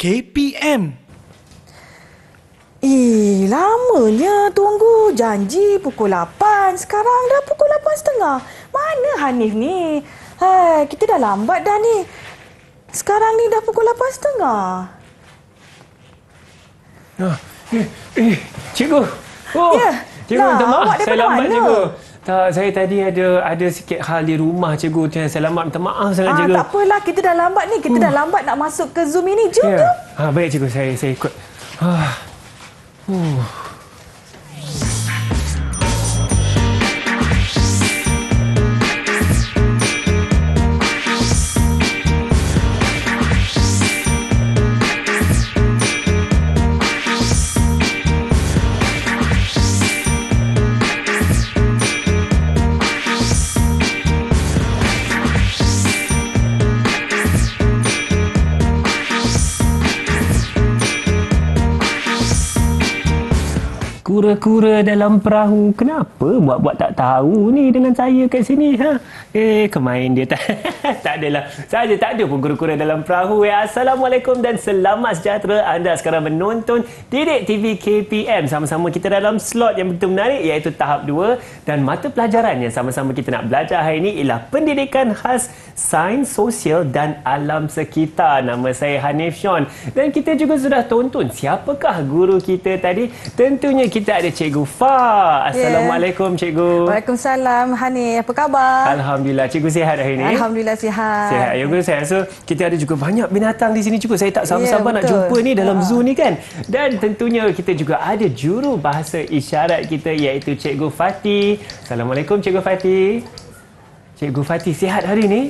KPM. Eh, lamanya tunggu. Janji pukul 8. Sekarang dah pukul 8 setengah. Mana Hanif ni? Hai, kita dah lambat dah ni. Sekarang ni dah pukul 8 setengah. Ah, eh, eh, cikgu. Oh, ya, cikgu, lah, Saya lambat, mana? cikgu. Tak, saya tadi ada ada sikit hal di rumah cikgu tu saya selamat minta maaf sangat ah, Tak apalah, kita dah lambat ni. Kita uh. dah lambat nak masuk ke Zoom ini. Jom, yeah. jom. Ha, baik cikgu, saya saya ikut. Ha. Uh. kura-kura dalam perahu. Kenapa buat-buat tak tahu ni dengan saya kat sini? Ha? Eh, kemain dia tak. tak adalah. Saja tak ada pun kura-kura dalam perahu. Ya. Assalamualaikum dan selamat sejahtera. Anda sekarang menonton Didik TV KPM. Sama-sama kita dalam slot yang betul menarik iaitu tahap 2. Dan mata pelajaran yang sama-sama kita nak belajar hari ini ialah pendidikan khas sains sosial dan alam sekitar. Nama saya Hanif Sean. Dan kita juga sudah tonton siapakah guru kita tadi. Tentunya kita ada Cikgu Fa. Ya. Assalamualaikum yeah. Cikgu. Waalaikumsalam Hanif. Apa khabar? Alhamdulillah. Alhamdulillah. Cikgu sihat hari ini. Alhamdulillah sihat. Sihat. Ya, guru, saya so kita ada juga banyak binatang di sini juga. Saya tak sabar-sabar yeah, nak jumpa ni dalam yeah. zoo ni kan. Dan tentunya kita juga ada juru bahasa isyarat kita iaitu Cikgu Fati. Assalamualaikum Cikgu Fati. Cikgu Fati, sihat hari ini?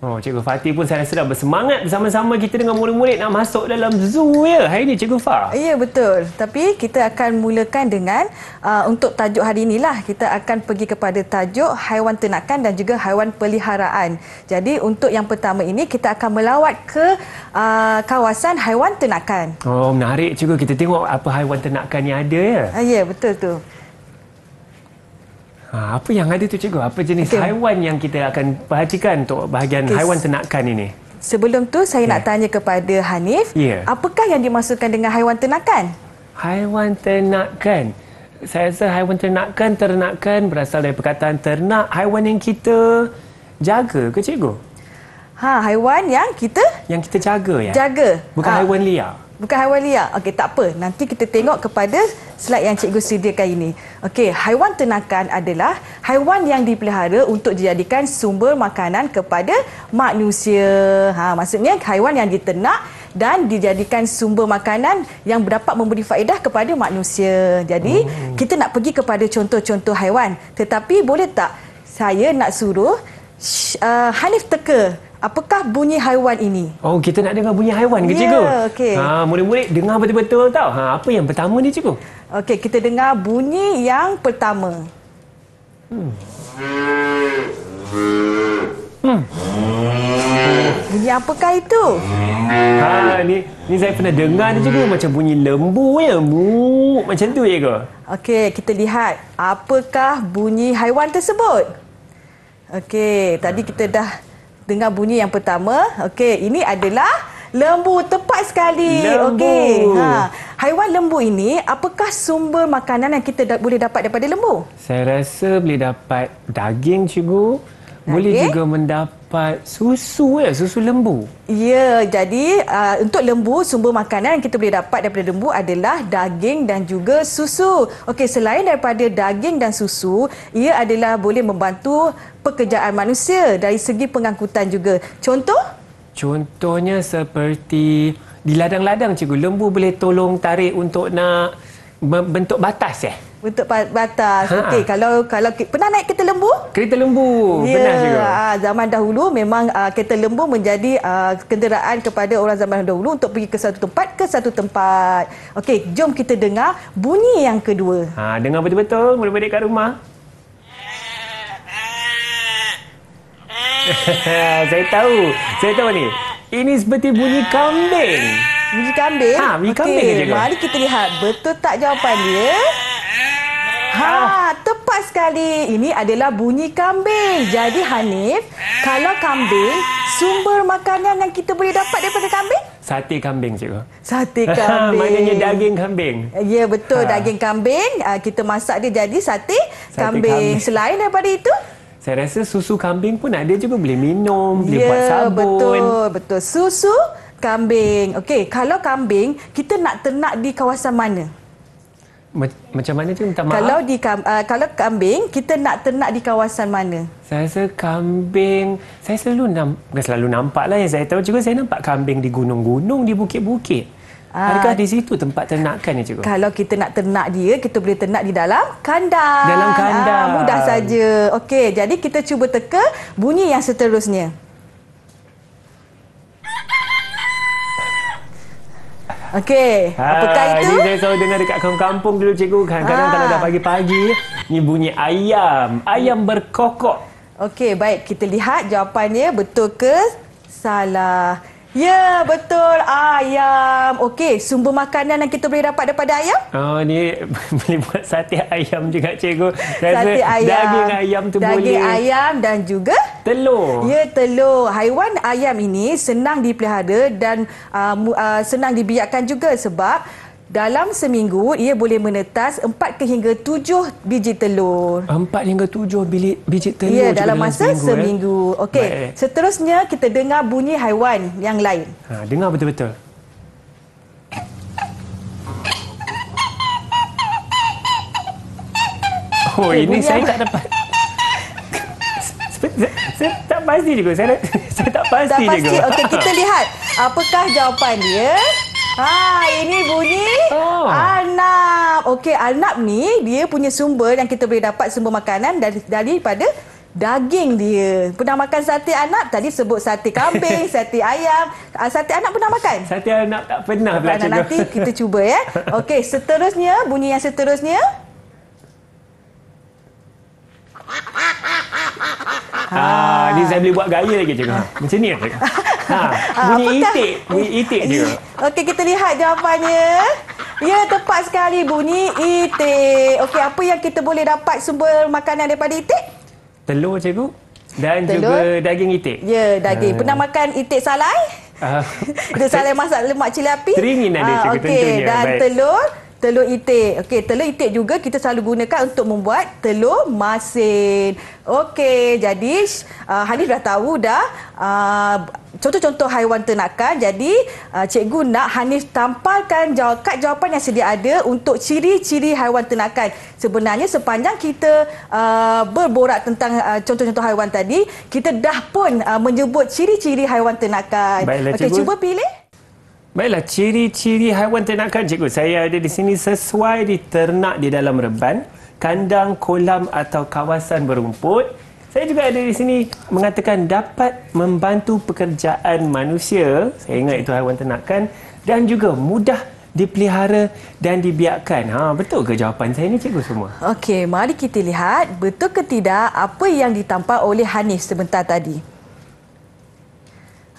Oh, Cikgu Fatih pun saya rasa dah bersemangat bersama-sama kita dengan murid-murid nak masuk dalam zoo ya hari ini Cikgu Fah. Ya, betul. Tapi kita akan mulakan dengan uh, untuk tajuk hari lah Kita akan pergi kepada tajuk haiwan ternakan dan juga haiwan peliharaan. Jadi untuk yang pertama ini kita akan melawat ke uh, kawasan haiwan ternakan. Oh, menarik Cikgu. Kita tengok apa haiwan ternakan yang ada ya. Ah, ya, betul tu. Ha, apa yang ada tu cikgu? Apa jenis okay. haiwan yang kita akan perhatikan untuk bahagian okay. haiwan ternakan ini? Sebelum tu saya okay. nak tanya kepada Hanif, yeah. apakah yang dimaksudkan dengan haiwan ternakan? Haiwan ternakan. Saya rasa haiwan ternakan ternakan berasal dari perkataan ternak, haiwan yang kita jaga ke cikgu? Ha, haiwan yang kita yang kita jaga ya. Jaga. Bukan ha. haiwan liar. Bukan haiwan liar. Okey, tak apa. Nanti kita tengok kepada slide yang cikgu sediakan ini. Okey, haiwan ternakan adalah haiwan yang dipelihara untuk dijadikan sumber makanan kepada manusia. Ha, maksudnya haiwan yang diternak dan dijadikan sumber makanan yang dapat memberi faedah kepada manusia. Jadi, hmm. kita nak pergi kepada contoh-contoh haiwan. Tetapi boleh tak saya nak suruh uh, Hanif teka Apakah bunyi haiwan ini? Oh, kita nak dengar bunyi haiwan ke, ya, cikgu? Ya, okey. Ha, murid-murid dengar betul-betul tau. Ha, apa yang pertama ni, cikgu? Okey, kita dengar bunyi yang pertama. Hmm. Hmm. Bunyi apakah itu? Ha, ni, ni saya pernah dengar ni cikgu. Macam bunyi lembu ya. Muuu. Macam tu, cikgu. Okey, kita lihat. Apakah bunyi haiwan tersebut? Okey, tadi kita dah Dengar bunyi yang pertama. Okey, ini adalah lembu tepat sekali. Okey. Ha. Haiwan lembu ini, apakah sumber makanan yang kita da boleh dapat daripada lembu? Saya rasa boleh dapat daging cikgu boleh juga mendapat susu ya susu lembu. Ya, jadi uh, untuk lembu sumber makanan yang kita boleh dapat daripada lembu adalah daging dan juga susu. Okey, selain daripada daging dan susu, ia adalah boleh membantu pekerjaan manusia dari segi pengangkutan juga. Contoh? Contohnya seperti di ladang-ladang cikgu lembu boleh tolong tarik untuk nak bentuk batas ya. Eh? Untuk batas. Ha. Okey, kalau kalau pernah naik kereta lembu? Kereta lembu. Ya, pernah juga. Aa, ah, zaman dahulu memang aa, ah, kereta lembu menjadi aa, ah, kenderaan kepada orang zaman dahulu untuk pergi ke satu tempat ke satu tempat. Okey, jom kita dengar bunyi yang kedua. Ha, dengar betul-betul, mula balik kat rumah. saya tahu. Saya tahu ni. Ini seperti bunyi kambing. Bunyi kambing? Ha, bunyi okay, kambing je. Mari kita lihat betul tak jawapan dia. Ha, ah. tepat sekali. Ini adalah bunyi kambing. Jadi Hanif, kalau kambing, sumber makanan yang kita boleh dapat daripada kambing? Sate kambing, cikgu. Sate kambing. Maknanya daging kambing. Ya, betul. Ha. Daging kambing. Ah, kita masak dia jadi sate, sate kambing. kambing. Selain daripada itu? Saya rasa susu kambing pun ada juga. Boleh minum, ya, boleh buat sabun. Ya, betul. betul. Susu kambing. Okey, kalau kambing, kita nak ternak di kawasan mana? macam mana tu minta maaf? Kalau di uh, kalau kambing kita nak ternak di kawasan mana? Saya rasa kambing saya selalu nampak selalu nampaklah yang saya tahu juga saya nampak kambing di gunung-gunung di bukit-bukit. Ah. Adakah di situ tempat ternakan ya cikgu? Kalau kita nak ternak dia, kita boleh ternak di dalam kandang. Dalam kandang. Ah, mudah saja. Okey, jadi kita cuba teka bunyi yang seterusnya. Okey. Apakah ah, itu? Ini saya selalu dengar dekat kampung-kampung dulu cikgu. Kadang-kadang ah. kalau dah pagi-pagi, ni bunyi ayam. Ayam berkokok. Okey, baik. Kita lihat jawapannya betul ke Salah. Ya, betul. Ayam. Okey, sumber makanan yang kita boleh dapat daripada ayam? Oh, ni boleh buat sate ayam juga, cikgu. Saya sate rasa ayam. Daging ayam tu daging boleh. Daging ayam dan juga? Telur. Ya, yeah, telur. Haiwan ayam ini senang dipelihara dan uh, uh, senang dibiarkan juga sebab dalam seminggu, ia boleh menetas 4 hingga 7 biji telur. 4 hingga 7 biji, biji telur ya, dalam masa seminggu. Eh? seminggu. Eh. Okey, seterusnya kita dengar bunyi haiwan yang lain. Ha, dengar betul-betul. Oh, okay, ini saya apa? tak dapat. Saya tak pasti juga. Saya, saya tak pasti, tak pasti. juga. Okey, kita lihat apakah jawapan dia. Ha, ini bunyi oh. anap. Okey, anap ni dia punya sumber yang kita boleh dapat sumber makanan dari daripada daging dia. Pernah makan sate anak? Tadi sebut sate kambing, sate ayam. Ah, sate anak pernah makan? Sate anak tak pernah pula cikgu. Nanti kita cuba ya. Okey, seterusnya, bunyi yang seterusnya. Ha. Ah, ni saya boleh buat gaya lagi cikgu. Macam ni ya cikgu. Ha. Ah, bunyi Apakah? itik, bunyi itik dia. Okey, kita lihat jawapannya. Ya, tepat sekali bunyi itik. Okey, apa yang kita boleh dapat sumber makanan daripada itik? Telur, cikgu. Dan Telur. juga daging itik. Ya, daging. Uh. Pernah makan itik salai? Uh, dia salai masak lemak cili api Teringin ada uh, ah, okay. tentunya Dan Baik. telur Telur itik okay, Telur itik juga kita selalu gunakan untuk membuat telur masin Okey, jadi uh, Hanif dah tahu dah uh, contoh-contoh haiwan ternakan. Jadi, uh, cikgu nak Hanif tampalkan jaw- kad jawapan yang sedia ada untuk ciri-ciri haiwan ternakan. Sebenarnya sepanjang kita uh, berborak tentang uh, contoh-contoh haiwan tadi, kita dah pun uh, menyebut ciri-ciri haiwan ternakan. Baiklah, okay, cuba pilih. Baiklah, ciri-ciri haiwan ternakan cikgu. Saya ada di sini sesuai diternak di dalam reban, kandang, kolam atau kawasan berumput. Saya juga ada di sini mengatakan dapat membantu pekerjaan manusia. Saya ingat itu haiwan ternakan dan juga mudah dipelihara dan dibiarkan. Ha, betul ke jawapan saya ini, cikgu semua? Okey, mari kita lihat betul ke tidak apa yang ditampak oleh Hanif sebentar tadi.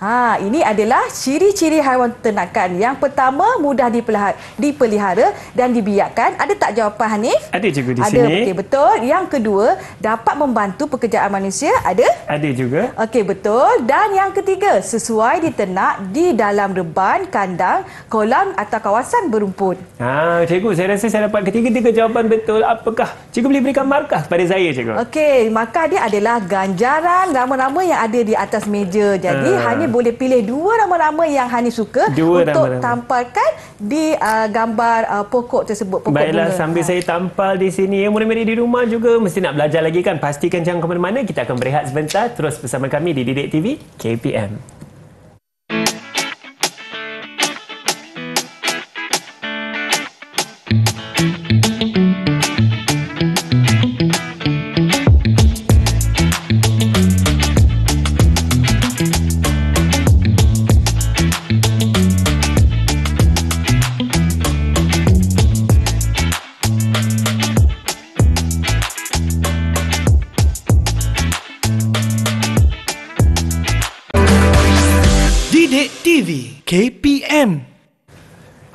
Ha, ini adalah ciri-ciri haiwan ternakan. Yang pertama, mudah dipelihara dan dibiarkan. Ada tak jawapan, Hanif? Ada juga di ada. sini. Okay, betul. Yang kedua, dapat membantu pekerjaan manusia. Ada? Ada juga. Okey, betul. Dan yang ketiga, sesuai diternak di dalam reban, kandang, kolam atau kawasan berumput. Ha, cikgu, saya rasa saya dapat ketiga-tiga jawapan betul. Apakah? Cikgu boleh berikan markah kepada saya, cikgu. Okey, markah dia adalah ganjaran nama-nama yang ada di atas meja. Jadi, ha. Hanif boleh pilih dua nama-nama yang Hani suka dua untuk nama -nama. tamparkan di uh, gambar uh, pokok tersebut. Pokok Baiklah, bunga. sambil ha. saya tampal di sini, ya, murid-murid di rumah juga mesti nak belajar lagi kan. Pastikan jangan ke mana-mana. Kita akan berehat sebentar terus bersama kami di Didik TV KPM.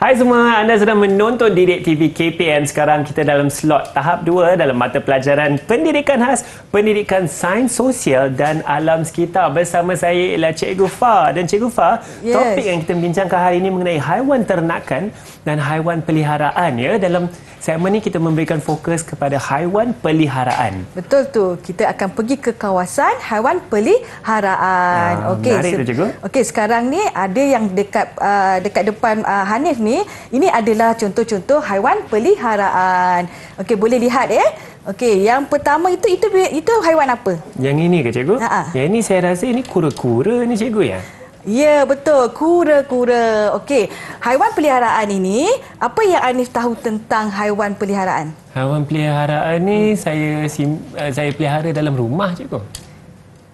Hai semua, anda sedang menonton Didik TV KPN. Sekarang kita dalam slot tahap 2 dalam mata pelajaran pendidikan khas, pendidikan sains sosial dan alam sekitar. Bersama saya ialah Cikgu Fa. Dan Cikgu Fa, yes. topik yang kita bincangkan hari ini mengenai haiwan ternakan dan haiwan peliharaan. Ya, Dalam segmen ini kita memberikan fokus kepada haiwan peliharaan. Betul tu. Kita akan pergi ke kawasan haiwan peliharaan. Ah, okay. Menarik tu Cikgu. Okay, sekarang ni ada yang dekat uh, dekat depan uh, Hanif ni ini adalah contoh-contoh haiwan peliharaan. Okey, boleh lihat eh. Okey, yang pertama itu itu itu haiwan apa? Yang ini ke cikgu? Ha -ha. Yang ini saya rasa ini kura-kura ni cikgu ya. Ya, betul. Kura-kura. Okey. Haiwan peliharaan ini, apa yang Anif tahu tentang haiwan peliharaan? Haiwan peliharaan ni hmm. saya sim, eh, saya pelihara dalam rumah cikgu.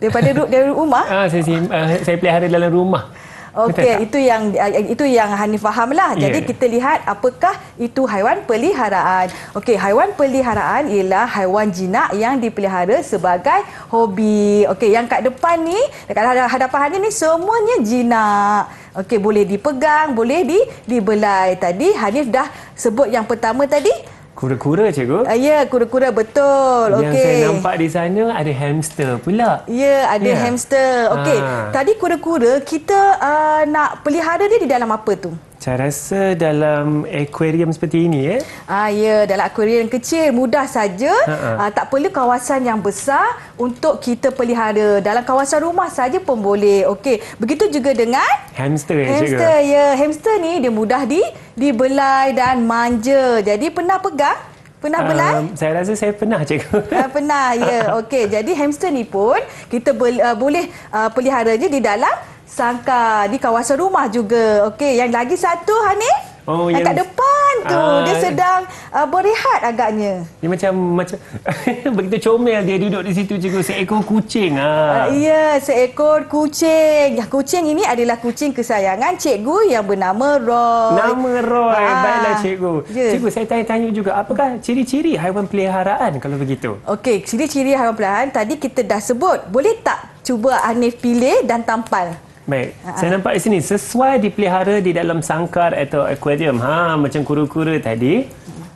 Daripada dari rumah? Ah, saya sim, eh, saya pelihara dalam rumah. Okey, itu yang eh, itu yang Hani fahamlah. Ya, Jadi ya. kita lihat apakah itu haiwan peliharaan. Okey, haiwan peliharaan ialah haiwan jinak yang dipelihara sebagai hobi. Okey, yang kat depan ni, dekat hadapan Hani ni semuanya jinak. Okey, boleh dipegang, boleh di dibelai. Tadi Hanif dah sebut yang pertama tadi Kura-kura cikgu? Uh, ah, ya, yeah, kura-kura betul. Yang okay. saya nampak di sana ada hamster pula. Ya, yeah, ada yeah. hamster. Okey, ha. tadi kura-kura kita uh, nak pelihara dia di dalam apa tu? Saya rasa dalam akuarium seperti ini eh? Ah ya, dalam akuarium kecil mudah saja. Ah, tak perlu kawasan yang besar untuk kita pelihara. Dalam kawasan rumah saja pun boleh. Okey, begitu juga dengan hamster. ya. Hamster ya, hamster ni dia mudah di dibelai dan manja. Jadi pernah pegang? Pernah belai? Um, saya rasa saya pernah cikgu. Uh, pernah ya. Okey, jadi hamster ni pun kita uh, boleh uh, pelihara je di dalam sangka di kawasan rumah juga. Okey, yang lagi satu Hani, Oh, yang kat depan tu uh, dia sedang uh, berehat agaknya. Dia macam macam begitu comel dia duduk di situ cikgu seekor kucing ah. Uh, ya, seekor kucing. Ya, kucing ini adalah kucing kesayangan cikgu yang bernama Roy. Nama Roy. Uh, Baiklah cikgu. Yeah. Cikgu saya tanya-tanya juga apakah ciri-ciri haiwan peliharaan kalau begitu? Okey, ciri-ciri haiwan peliharaan tadi kita dah sebut. Boleh tak cuba Anif pilih dan tampal? Baik. Ha. Saya nampak di sini sesuai dipelihara di dalam sangkar atau aquarium, Ha macam kura-kura tadi.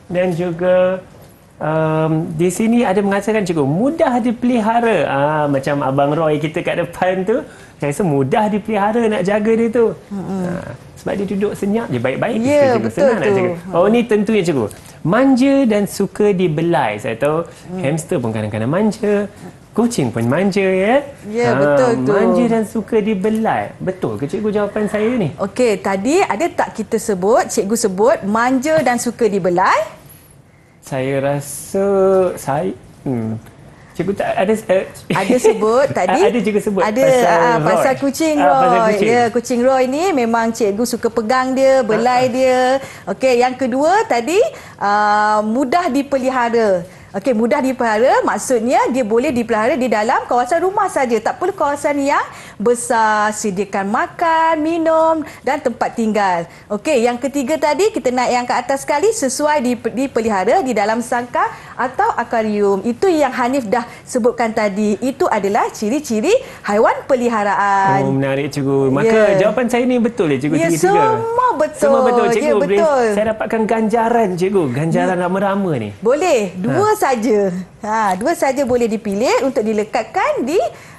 Dan juga um, di sini ada mengatakan cikgu mudah dipelihara. Ah ha, macam abang Roy kita kat depan tu, saya rasa mudah dipelihara nak jaga dia tu. Ha. Sebab dia duduk senyap je baik-baik Ya yeah, betul Senang tu jaga. Oh ni tentunya cikgu Manja dan suka dibelai Saya tahu hmm. hamster pun kadang-kadang manja Kucing pun manja ya. Ya, yeah, ha, betul tu. Manja dan suka dibelai. Betul ke cikgu jawapan saya ni? Okey, tadi ada tak kita sebut, cikgu sebut manja dan suka dibelai? Saya rasa saya hmm. Cikgu tak ada uh, ada sebut tadi. Ada juga sebut ada, pasal, uh, pasal Roy. kucing Roy. Uh, ya, kucing Roy ni memang cikgu suka pegang dia, belai uh, dia. Okey, yang kedua tadi uh, mudah dipelihara. Okey, mudah dipelihara maksudnya dia boleh dipelihara di dalam kawasan rumah saja, tak perlu kawasan yang besar, sediakan makan, minum dan tempat tinggal. Okey, yang ketiga tadi kita naik yang ke atas sekali sesuai dipelihara di dalam sangka atau akarium. Itu yang Hanif dah sebutkan tadi. Itu adalah ciri-ciri haiwan peliharaan. Oh, menarik cikgu. Maka yeah. jawapan saya ni betul ya cikgu? Ya, semua betul. Semua betul ya, cikgu. Yeah, betul. Saya dapatkan ganjaran cikgu. Ganjaran rama-rama ya. yeah. ni. Boleh. Ha. Dua ha. saja. Ha, dua saja boleh dipilih untuk dilekatkan di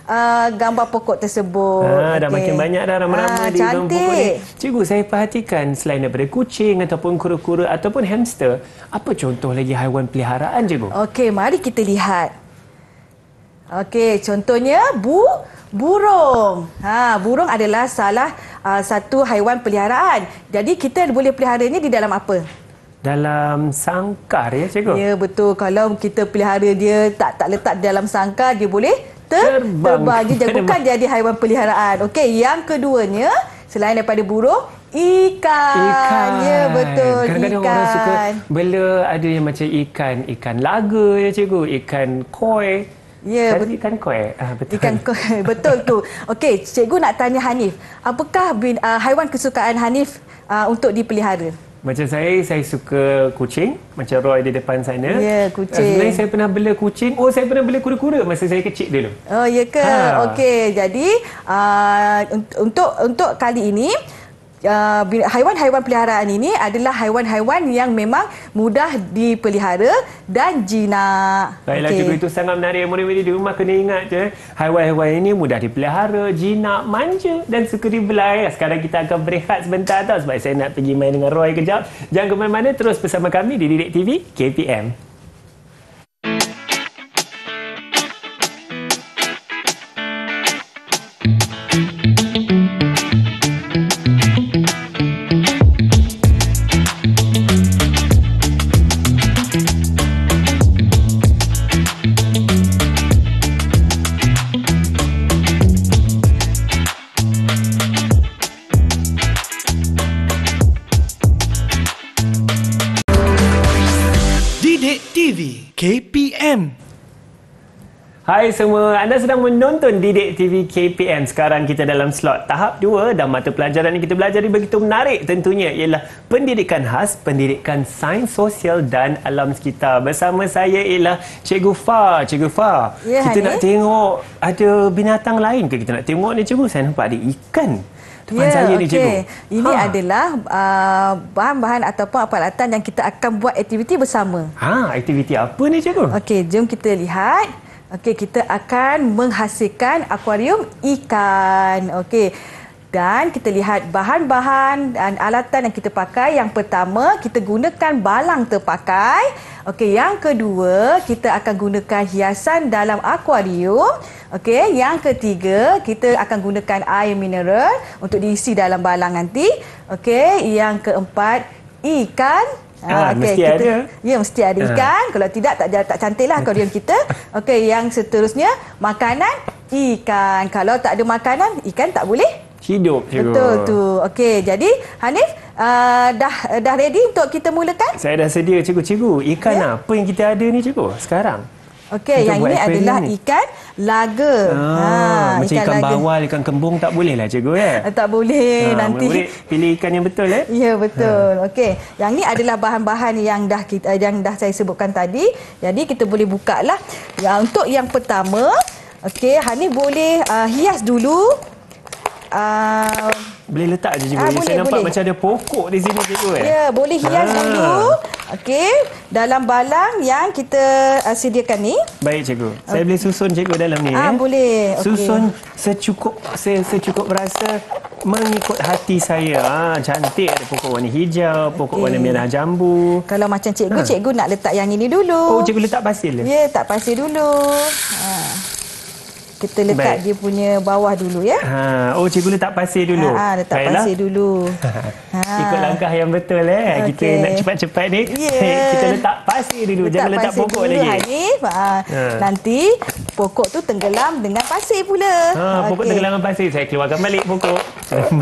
uh, gambar pokok tersebut. Ha, ah, okay. Dah makin banyak dah ramai-ramai ha, di cantik. gambar pokok ni. Cikgu, saya perhatikan selain daripada kucing ataupun kura-kura ataupun hamster, apa contoh lagi haiwan peliharaan, cikgu? Okey, mari kita lihat. Okey, contohnya bu burung. Ha, burung adalah salah uh, satu haiwan peliharaan. Jadi kita boleh pelihara ni di dalam apa? dalam sangkar ya cikgu. Ya betul kalau kita pelihara dia tak tak letak dalam sangkar dia boleh ter terbang. terbang. Bukan jadi haiwan peliharaan. Okey yang keduanya selain daripada burung Ikan. ikan. Ya betul. Kadang-kadang ikan. orang suka bila ada yang macam ikan, ikan laga ya cikgu, ikan koi. Ya, betul ikan koi. Ah, betul. Ikan koi. betul tu. Okey, cikgu nak tanya Hanif. Apakah bin, uh, haiwan kesukaan Hanif uh, untuk dipelihara? Macam saya, saya suka kucing. Macam Roy di depan sana. Ya, yeah, kucing. Sebenarnya saya pernah bela kucing. Oh, saya pernah bela kura-kura masa saya kecil dulu. Oh, ya ke? Ha. Okey, jadi uh, untuk, untuk kali ini uh, haiwan-haiwan peliharaan ini adalah haiwan-haiwan yang memang mudah dipelihara dan jinak. Baiklah, okay. cikgu itu sangat menarik. murid di rumah kena ingat je. Haiwan-haiwan ini mudah dipelihara, jinak, manja dan suka dibelai. Ah, sekarang kita akan berehat sebentar tau sebab saya nak pergi main dengan Roy kejap. Jangan ke mana-mana, terus bersama kami di Didik TV KPM. Hai semua, anda sedang menonton Didik TV KPN. Sekarang kita dalam slot tahap 2 dan mata pelajaran yang kita belajar ini begitu menarik tentunya ialah pendidikan khas, pendidikan sains sosial dan alam sekitar. Bersama saya ialah Cikgu Fa. Cikgu Fa, ya, kita hari? nak tengok ada binatang lain ke kita nak tengok ni cikgu? Saya nampak ada ikan. Depan ya, saya ni okay. cikgu. Ini ha. adalah uh, bahan-bahan ataupun peralatan yang kita akan buat aktiviti bersama. Ha, aktiviti apa ni cikgu? Okey, jom kita lihat. Okey, kita akan menghasilkan akuarium ikan. Okey. Dan kita lihat bahan-bahan dan alatan yang kita pakai. Yang pertama, kita gunakan balang terpakai. Okey, yang kedua, kita akan gunakan hiasan dalam akuarium. Okey, yang ketiga, kita akan gunakan air mineral untuk diisi dalam balang nanti. Okey, yang keempat, ikan Ah, ah, okay. Mesti kita, ada. Ya, mesti ada ah. ikan. Ah. Kalau tidak, tak, tak cantik lah akuarium kita. Okey, yang seterusnya, makanan ikan. Kalau tak ada makanan, ikan tak boleh? Hidup. Betul tu. Okey, jadi Hanif, uh, dah dah ready untuk kita mulakan? Saya dah sedia, cikgu-cikgu. Ikan yeah. apa yang kita ada ni, cikgu, sekarang? Okey, yang ini adalah ini. ikan laga. Ah, ha, macam ikan, ikan bawal, ikan kembung tak boleh lah cikgu. Eh? eh? Tak boleh ha, nanti. Boleh, boleh pilih ikan yang betul. Eh? Ya, betul. Ha. Okey, yang ini adalah bahan-bahan yang dah kita, eh, yang dah saya sebutkan tadi. Jadi, kita boleh buka lah. Ya, untuk yang pertama, okey, Hani boleh uh, hias dulu. Uh, boleh letak je cikgu. Ha, boleh, Saya nampak boleh. macam ada pokok di sini cikgu. Eh? Yeah, boleh hias ha. Ah. dulu. Okey, dalam balang yang kita uh, sediakan ni. Baik cikgu. Saya boleh susun cikgu dalam ni. Ah, eh. boleh. Okay. Susun secukup saya secukup rasa mengikut hati saya. Ah, cantik ada pokok warna hijau, pokok okay. warna merah jambu. Kalau macam cikgu, ha. cikgu nak letak yang ini dulu. Oh, cikgu letak pasir le. Yeah, tak pasir dulu. Ha kita lekat Baik. dia punya bawah dulu ya. Ha, oh cikgu letak pasir dulu. Ha, ha letak Baiklah. pasir dulu. Ha. Ikut langkah yang betul eh. Okay. Kita nak cepat-cepat ni. Yeah. kita letak pasir dulu. Letak Jangan letak pokok dulu, lagi. Hanif. Ha. ha. Nanti pokok tu tenggelam dengan pasir pula. Ha, pokok okay. tenggelam dengan pasir. Saya keluarkan balik pokok.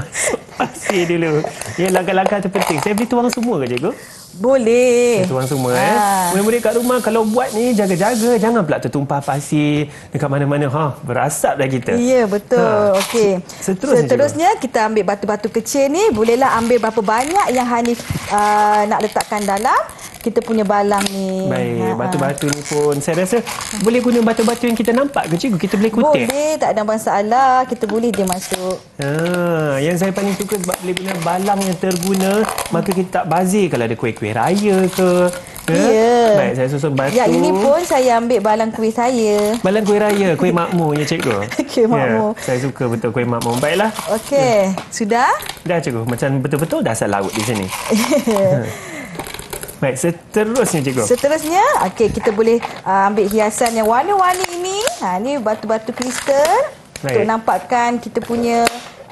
pasir dulu. Ya, langkah-langkah penting. Saya boleh tuang semua ke cikgu? Boleh. Saya tuang semua ha. eh. Mula-mula kat rumah kalau buat ni jaga-jaga. Jangan pula tertumpah pasir dekat mana-mana. Ha, berasap dah kita. Ya, ha. betul. Ha. Okey. Seterusnya, Seterusnya kita ambil batu-batu kecil ni, bolehlah ambil berapa banyak yang Hanif uh, nak letakkan dalam kita punya balang ni. Baik, batu-batu ni pun saya rasa boleh guna batu-batu yang kita nampak ke cikgu? Kita boleh kutip. Boleh, tak ada masalah. Kita boleh dia masuk. Ha, yang saya paling suka sebab boleh guna balang yang terguna, maka kita tak bazir kalau ada kuih-kuih raya ke ya. Yeah. Baik, saya susun batu. Ya, ini pun saya ambil balang kuih saya. Balang kuih raya, kuih makmu ya cikgu. kuih makmu. Ya, saya suka betul kuih makmu. Baiklah. Okey, ya. sudah? Dah cikgu, macam betul-betul dasar laut di sini. Baik, seterusnya cikgu. Seterusnya, okey kita boleh uh, ambil hiasan yang warna-warni ini. Ha, ini batu-batu kristal. Baik. Untuk nampakkan kita punya...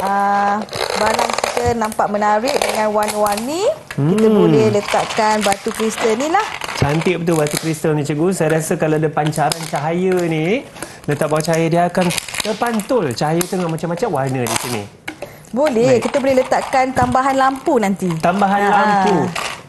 Ah, barang kita nampak menarik dengan warna-warni hmm. kita boleh letakkan batu kristal ni lah cantik betul batu kristal ni cikgu saya rasa kalau ada pancaran cahaya ni letak bawah cahaya dia akan terpantul cahaya tu tengah macam-macam warna di sini boleh Baik. kita boleh letakkan tambahan lampu nanti tambahan ha. lampu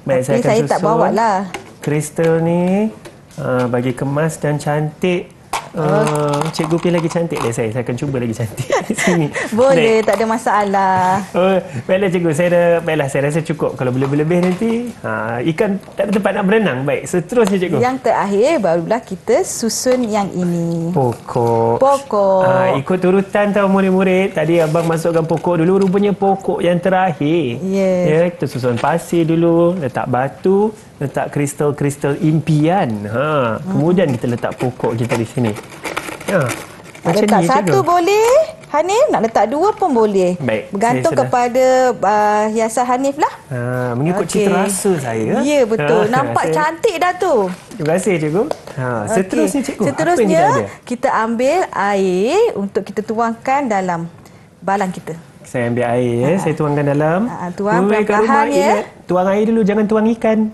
Baik, tapi saya, saya tak bawa lah kristal ni uh, bagi kemas dan cantik Uh, cikgu pilih lagi cantik dah saya. Saya akan cuba lagi cantik sini. Boleh, Next. tak ada masalah. Uh, baiklah cikgu, saya dah baiklah saya rasa cukup kalau lebih-lebih nanti. Ha, ikan tak ada tempat nak berenang. Baik, seterusnya cikgu. Yang terakhir barulah kita susun yang ini. Pokok. Pokok. Uh, ikut urutan tau murid-murid. Tadi abang masukkan pokok dulu rupanya pokok yang terakhir. Yes. Yeah, kita susun pasir dulu, letak batu, letak kristal-kristal impian. Ha, kemudian kita letak pokok kita di sini. Ha. Macam letak ni, satu cikgu. boleh. Hanif nak letak dua pun boleh. Baik. Bergantung kepada uh, hiasan Hanif lah. Ha, mengikut okay. citra rasa saya. Ya, betul. Ha, Nampak saya. cantik dah tu. Terima kasih, cikgu. Ha, seterusnya, cikgu. Seterusnya, apa yang kita, kita ambil air untuk kita tuangkan dalam balang kita. Saya ambil air. Ya. Ha. Saya tuangkan dalam. Ha, tuang perlahan ya. Tuang air dulu. Jangan tuang ikan.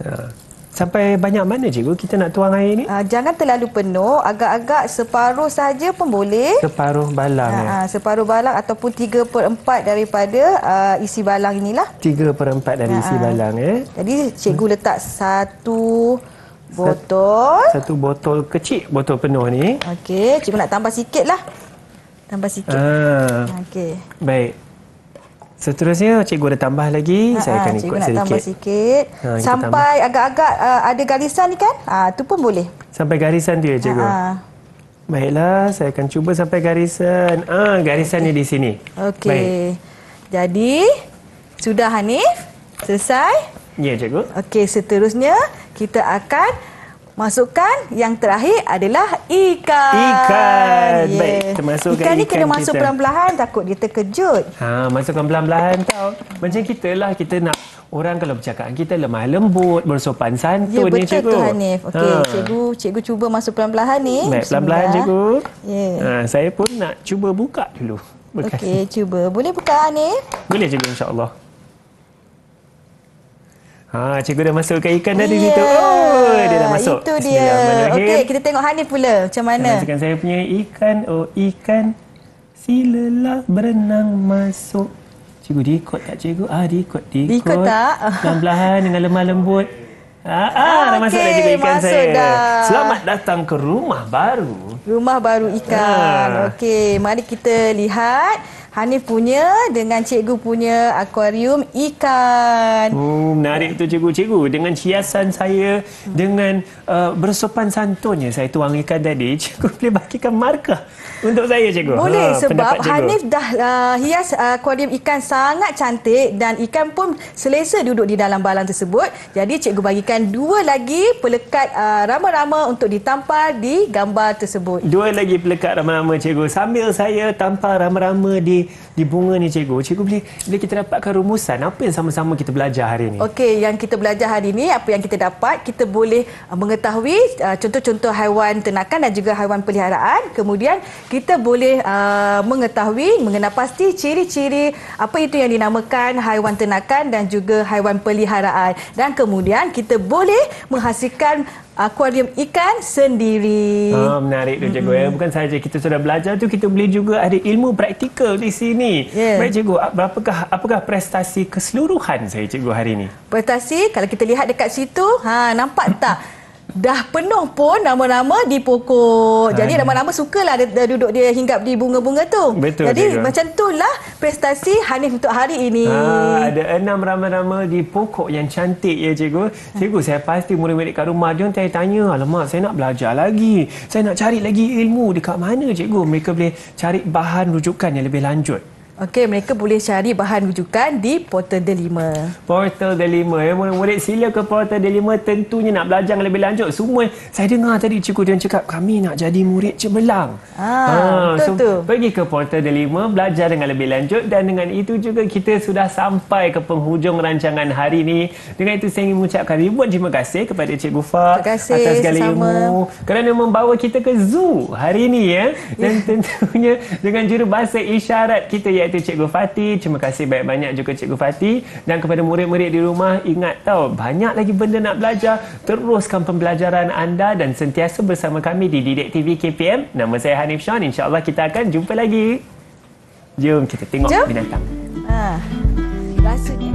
Ya. Sampai banyak mana cikgu kita nak tuang air ni? Uh, jangan terlalu penuh, agak-agak separuh saja pun boleh. Separuh balang uh, ya? Ah, separuh balang ataupun tiga per 4 daripada uh, isi balang inilah. tiga per 4 dari uh, isi balang Eh? Jadi cikgu letak satu botol. Satu botol kecil botol penuh ni. Okey, cikgu nak tambah sikit lah. Tambah sikit. Okey. Baik. Seterusnya cikgu ada tambah lagi ha, saya ha, akan ikut sedikit. Tambah sikit. Ha, sampai agak-agak uh, ada garisan ni kan? Ah ha, tu pun boleh. Sampai garisan dia, ha, cikgu. Ha, ha. Baiklah saya akan cuba sampai garisan. Ah ha, garisan okay. di sini. Okey. Jadi sudah Hanif selesai? Ya cikgu. Okey seterusnya kita akan Masukkan yang terakhir adalah ikan. Ikan. Yeah. Baik, termasukkan ikan. Ikan ni kena masuk perlahan-lahan takut dia terkejut. Ha, masukkan perlahan-lahan tau. Macam kita lah kita nak orang kalau bercakap kita lemah lembut, bersopan santun ya, ni cikgu. Ya betul tu Hanif. Okey, ha. cikgu, cikgu cuba masuk perlahan-lahan ni. Baik, perlahan-lahan cikgu. Yeah. Ha, saya pun nak cuba buka dulu. Okey, cuba. Boleh buka ni? Boleh cikgu insya-Allah. Ha, cikgu dah masukkan ikan dah yeah. situ. Oh dia dah masuk. Itu dia. Okey, kita tengok Hanif pula. Macam mana? Saya saya punya ikan. Oh, ikan. si Silalah berenang masuk. Cikgu, diikut tak cikgu? Ah, diikut, diikut. Diikut tak? Belahan-belahan dengan lemah lembut. Ah, ah, okay, dah masuk dah cikgu ikan saya. Dah. Selamat datang ke rumah baru. Rumah baru ikan. Ah. Okey, mari kita lihat. Hanif punya dengan cikgu punya akuarium ikan. Hmm, menarik tu cikgu-cikgu. Dengan hiasan saya, hmm. dengan uh, bersopan santunnya saya tuang ikan tadi, cikgu boleh bagikan markah untuk saya cikgu. Ha, boleh ha, sebab cikgu. Hanif dah uh, hias uh, akuarium ikan sangat cantik dan ikan pun selesa duduk di dalam balang tersebut. Jadi cikgu bagikan dua lagi pelekat uh, rama-rama untuk ditampal di gambar tersebut. Dua lagi pelekat rama-rama cikgu. Sambil saya tampal rama-rama di somebody Di bunga ni cikgu. Cikgu boleh boleh kita dapatkan rumusan apa yang sama-sama kita belajar hari ini? Okey, yang kita belajar hari ini apa yang kita dapat, kita boleh uh, mengetahui uh, contoh-contoh haiwan ternakan dan juga haiwan peliharaan. Kemudian kita boleh uh, mengetahui mengenai pasti ciri-ciri apa itu yang dinamakan haiwan ternakan dan juga haiwan peliharaan. Dan kemudian kita boleh menghasilkan akuarium ikan sendiri. Ah, menarik tu cikgu mm-hmm. ya. Bukan saja kita sudah belajar tu, kita boleh juga ada ilmu praktikal di sini. Yeah. Baik cikgu, berapakah apakah prestasi keseluruhan saya cikgu hari ini? Prestasi kalau kita lihat dekat situ, ha nampak tak? dah penuh pun nama-nama di pokok. Ha. Jadi nama-nama sukalah dia, dia duduk dia hinggap di bunga-bunga tu. Betul, Jadi cikgu. macam lah prestasi Hanif untuk hari ini. Ha, ada enam nama-nama di pokok yang cantik ya cikgu. Cikgu saya pasti murid-murid kat rumah dia nanti tanya, "Alamak, saya nak belajar lagi. Saya nak cari lagi ilmu dekat mana cikgu? Mereka boleh cari bahan rujukan yang lebih lanjut." Okey, mereka boleh cari bahan rujukan di Portal Delima. Portal Delima. Ya, murid-murid sila ke Portal Delima tentunya nak belajar lebih lanjut. Semua saya dengar tadi cikgu dia cakap kami nak jadi murid cemerlang. Ah, ha, betul so, tu. Pergi ke Portal Delima belajar dengan lebih lanjut dan dengan itu juga kita sudah sampai ke penghujung rancangan hari ini. Dengan itu saya ingin mengucapkan ribuan terima kasih kepada Cikgu Fa atas segala sesama. ilmu kerana membawa kita ke zoo hari ini ya. Dan ya. tentunya dengan jurubahasa isyarat kita ya iaitu Cikgu Fatih. Terima kasih banyak-banyak juga Cikgu Fatih. Dan kepada murid-murid di rumah, ingat tau, banyak lagi benda nak belajar. Teruskan pembelajaran anda dan sentiasa bersama kami di Didik TV KPM. Nama saya Hanif Sean. InsyaAllah kita akan jumpa lagi. Jom kita tengok Jom. binatang. Ah, rasanya.